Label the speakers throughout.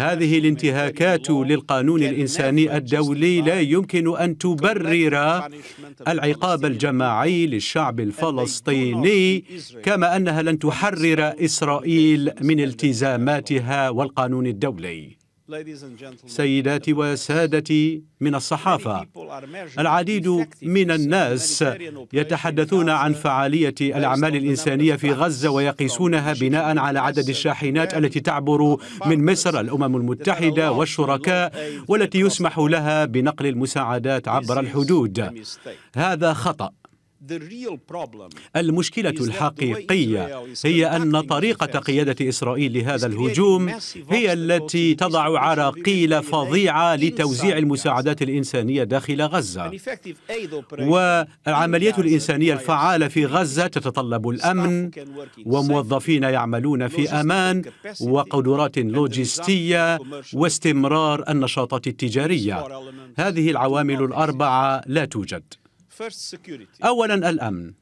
Speaker 1: هذه الانتهاكات للقانون الإنساني الدولي لا يمكن أن تبرر العقاب الجماعي للشعب الفلسطيني كما أنها لن تحرر إسرائيل من التزاماتها والقانون الدولي سيداتي وسادتي من الصحافة العديد من الناس يتحدثون عن فعالية الأعمال الإنسانية في غزة ويقيسونها بناء على عدد الشاحنات التي تعبر من مصر الأمم المتحدة والشركاء والتي يسمح لها بنقل المساعدات عبر الحدود هذا خطأ المشكلة الحقيقية هي أن طريقة قيادة إسرائيل لهذا الهجوم هي التي تضع عراقيل فظيعة لتوزيع المساعدات الإنسانية داخل غزة والعمليات الإنسانية الفعالة في غزة تتطلب الأمن وموظفين يعملون في أمان وقدرات لوجستية واستمرار النشاطات التجارية هذه العوامل الأربعة لا توجد اولا الامن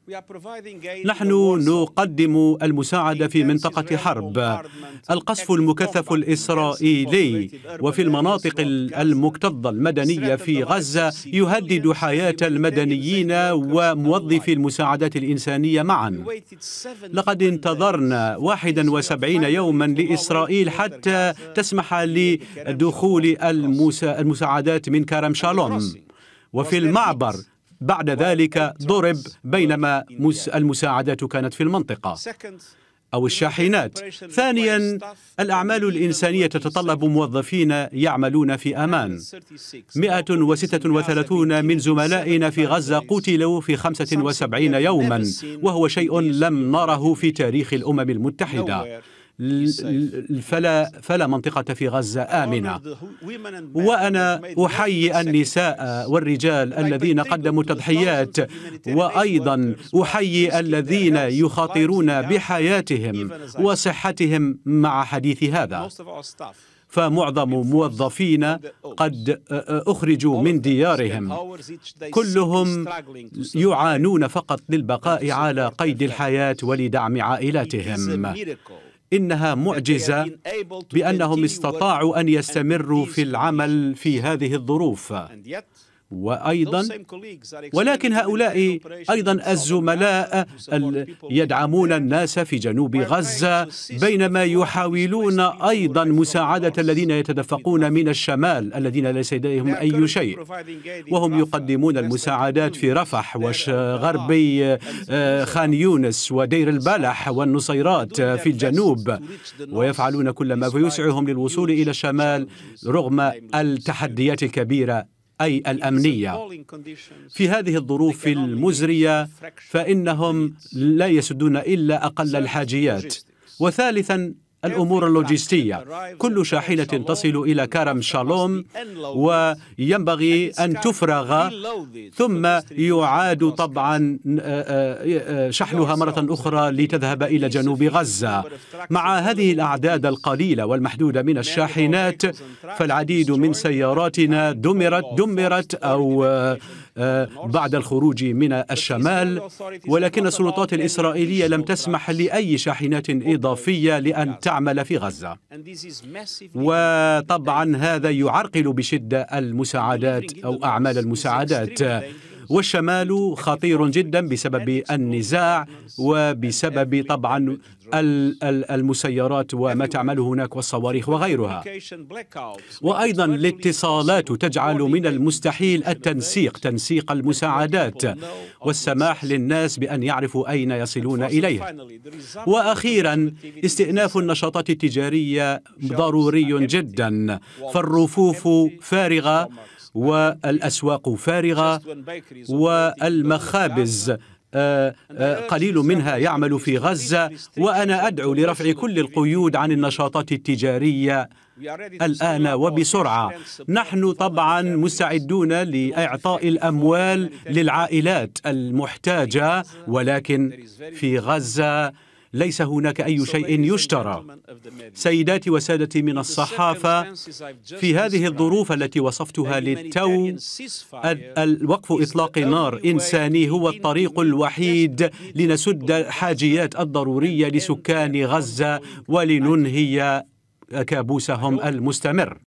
Speaker 1: نحن نقدم المساعده في منطقه حرب القصف المكثف الاسرائيلي وفي المناطق المكتظه المدنيه في غزه يهدد حياه المدنيين وموظفي المساعدات الانسانيه معا لقد انتظرنا 71 يوما لاسرائيل حتى تسمح لدخول المساعدات من كرم شالوم وفي المعبر بعد ذلك ضرب بينما المساعدة كانت في المنطقة أو الشاحنات ثانيا الأعمال الإنسانية تتطلب موظفين يعملون في أمان 136 من زملائنا في غزة قتلوا في 75 يوما وهو شيء لم نره في تاريخ الأمم المتحدة فلا فلا منطقة في غزة آمنة وأنا أحيي النساء والرجال الذين قدموا تضحيات وأيضا أحيي الذين يخاطرون بحياتهم وصحتهم مع حديث هذا فمعظم موظفين قد أخرجوا من ديارهم كلهم يعانون فقط للبقاء على قيد الحياة ولدعم عائلاتهم انها معجزه بانهم استطاعوا ان يستمروا في العمل في هذه الظروف وأيضا ولكن هؤلاء أيضا الزملاء يدعمون الناس في جنوب غزة بينما يحاولون أيضا مساعدة الذين يتدفقون من الشمال الذين ليس لديهم أي شيء وهم يقدمون المساعدات في رفح وغربي آه، خان يونس ودير البلح والنصيرات في الجنوب ويفعلون كل ما فيسعهم للوصول إلى الشمال رغم التحديات الكبيرة أي الأمنية في هذه الظروف المزرية فإنهم لا يسدون إلا أقل الحاجيات وثالثا الأمور اللوجستية كل شاحنة تصل إلى كرم شالوم وينبغي أن تفرغ ثم يعاد طبعا آه، آه، آه، شحنها مرة أخرى لتذهب إلى جنوب غزة مع هذه الأعداد القليلة والمحدودة من الشاحنات فالعديد من سياراتنا دمرت دمرت أو بعد الخروج من الشمال ولكن السلطات الإسرائيلية لم تسمح لأي شاحنات إضافية لأن تعمل في غزة وطبعا هذا يعرقل بشدة المساعدات أو أعمال المساعدات والشمال خطير جدا بسبب النزاع وبسبب طبعا المسيرات وما تعمله هناك والصواريخ وغيرها وأيضا الاتصالات تجعل من المستحيل التنسيق تنسيق المساعدات والسماح للناس بأن يعرفوا أين يصلون إليه وأخيرا استئناف النشاطات التجارية ضروري جدا فالرفوف فارغة والأسواق فارغة والمخابز آه، آه، قليل منها يعمل في غزة وأنا أدعو لرفع كل القيود عن النشاطات التجارية الآن وبسرعة نحن طبعا مستعدون لإعطاء الأموال للعائلات المحتاجة ولكن في غزة ليس هناك أي شيء يشترى سيداتي وسادتي من الصحافة في هذه الظروف التي وصفتها للتو الوقف إطلاق نار إنساني هو الطريق الوحيد لنسد الحاجيات الضرورية لسكان غزة ولننهي كابوسهم المستمر